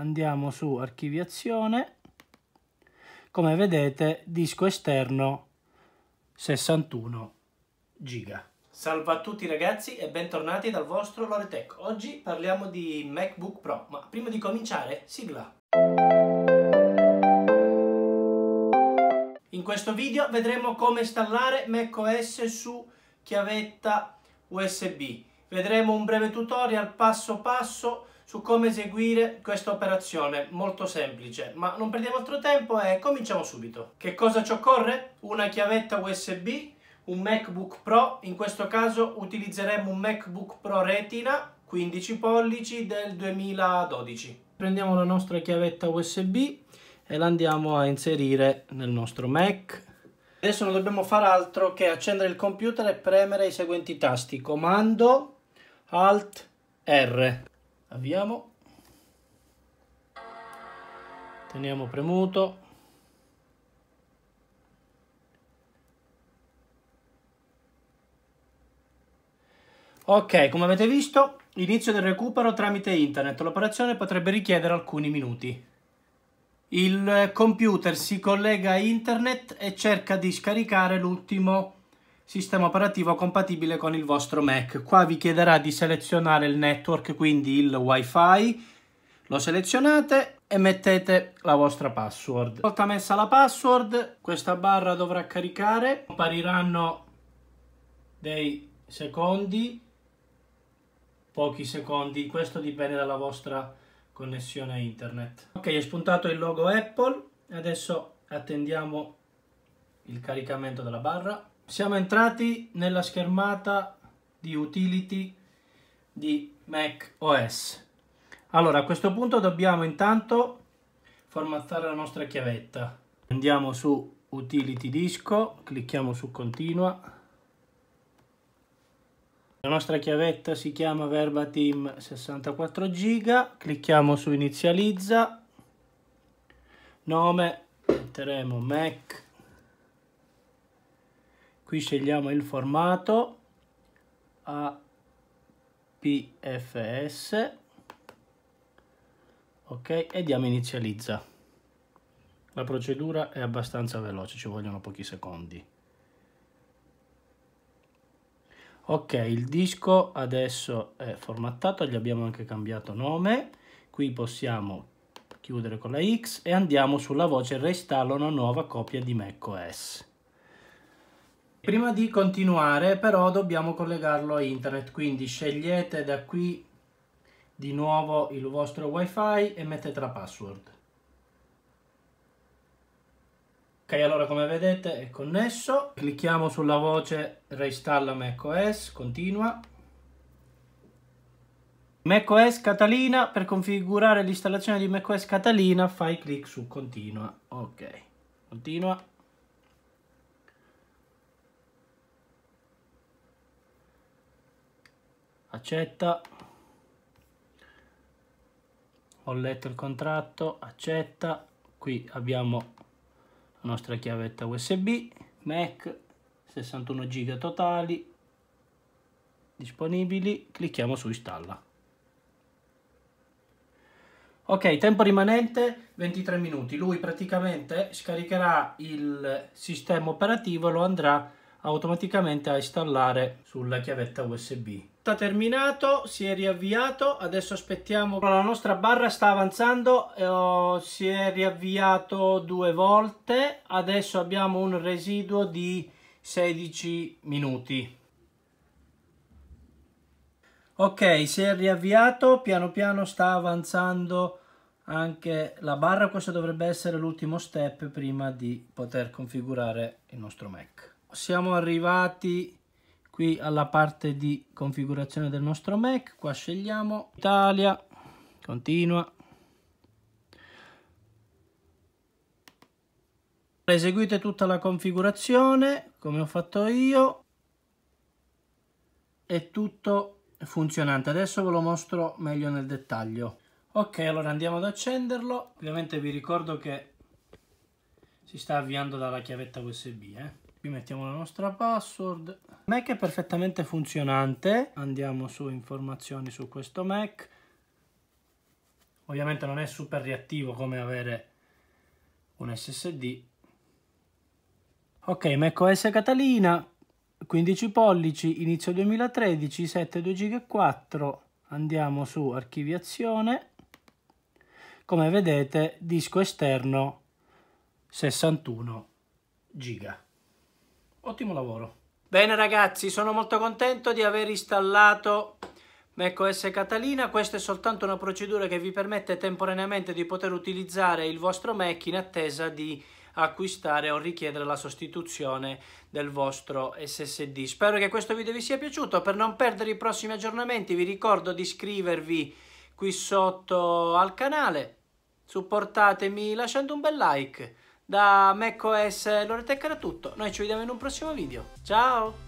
andiamo su archiviazione come vedete disco esterno 61 giga Salve a tutti ragazzi e bentornati dal vostro Loretech. Oggi parliamo di MacBook Pro, ma prima di cominciare, sigla! In questo video vedremo come installare macOS su chiavetta USB. Vedremo un breve tutorial passo passo su come eseguire questa operazione molto semplice ma non perdiamo altro tempo e cominciamo subito che cosa ci occorre? una chiavetta usb un macbook pro in questo caso utilizzeremo un macbook pro retina 15 pollici del 2012 prendiamo la nostra chiavetta usb e la andiamo a inserire nel nostro mac Adesso non dobbiamo fare altro che accendere il computer e premere i seguenti tasti comando alt R avviamo teniamo premuto ok come avete visto inizio del recupero tramite internet l'operazione potrebbe richiedere alcuni minuti il computer si collega a internet e cerca di scaricare l'ultimo sistema operativo compatibile con il vostro Mac. Qua vi chiederà di selezionare il network, quindi il WiFi, lo selezionate e mettete la vostra password. Una volta messa la password, questa barra dovrà caricare, Appariranno dei secondi, pochi secondi, questo dipende dalla vostra connessione a internet. Ok, è spuntato il logo Apple, adesso attendiamo il caricamento della barra siamo entrati nella schermata di utility di Mac OS. Allora, a questo punto dobbiamo intanto formattare la nostra chiavetta. Andiamo su utility disco, clicchiamo su continua. La nostra chiavetta si chiama verbatim 64 giga, clicchiamo su inizializza. Nome metteremo Mac qui scegliamo il formato APFS ok e diamo inizializza la procedura è abbastanza veloce ci vogliono pochi secondi ok il disco adesso è formattato gli abbiamo anche cambiato nome qui possiamo chiudere con la X e andiamo sulla voce reinstallo una nuova copia di macOS Prima di continuare però dobbiamo collegarlo a internet, quindi scegliete da qui di nuovo il vostro wifi e mettete la password. Ok, allora come vedete è connesso. Clicchiamo sulla voce reinstalla macOS, continua. macOS Catalina, per configurare l'installazione di macOS Catalina fai clic su continua. Ok, continua. accetta ho letto il contratto accetta qui abbiamo la nostra chiavetta usb mac 61 giga totali disponibili clicchiamo su installa ok tempo rimanente 23 minuti lui praticamente scaricherà il sistema operativo e lo andrà automaticamente a installare sulla chiavetta usb sta terminato, si è riavviato, adesso aspettiamo. La nostra barra sta avanzando, eh, oh, si è riavviato due volte, adesso abbiamo un residuo di 16 minuti. Ok, si è riavviato, piano piano sta avanzando anche la barra, questo dovrebbe essere l'ultimo step prima di poter configurare il nostro Mac. Siamo arrivati qui alla parte di configurazione del nostro Mac, qua scegliamo Italia, continua. Eseguite tutta la configurazione come ho fatto io, è tutto funzionante. Adesso ve lo mostro meglio nel dettaglio. Ok, allora andiamo ad accenderlo. Ovviamente vi ricordo che si sta avviando dalla chiavetta USB. Eh? qui mettiamo la nostra password Mac è perfettamente funzionante andiamo su informazioni su questo Mac ovviamente non è super reattivo come avere un SSD ok Mac OS Catalina 15 pollici inizio 2013 7 2 giga 4 andiamo su archiviazione come vedete disco esterno 61 giga ottimo lavoro. Bene ragazzi, sono molto contento di aver installato macOS Catalina. Questa è soltanto una procedura che vi permette temporaneamente di poter utilizzare il vostro Mac in attesa di acquistare o richiedere la sostituzione del vostro SSD. Spero che questo video vi sia piaciuto. Per non perdere i prossimi aggiornamenti vi ricordo di iscrivervi qui sotto al canale. Supportatemi lasciando un bel like. Da macOS Loretech era tutto, noi ci vediamo in un prossimo video, ciao!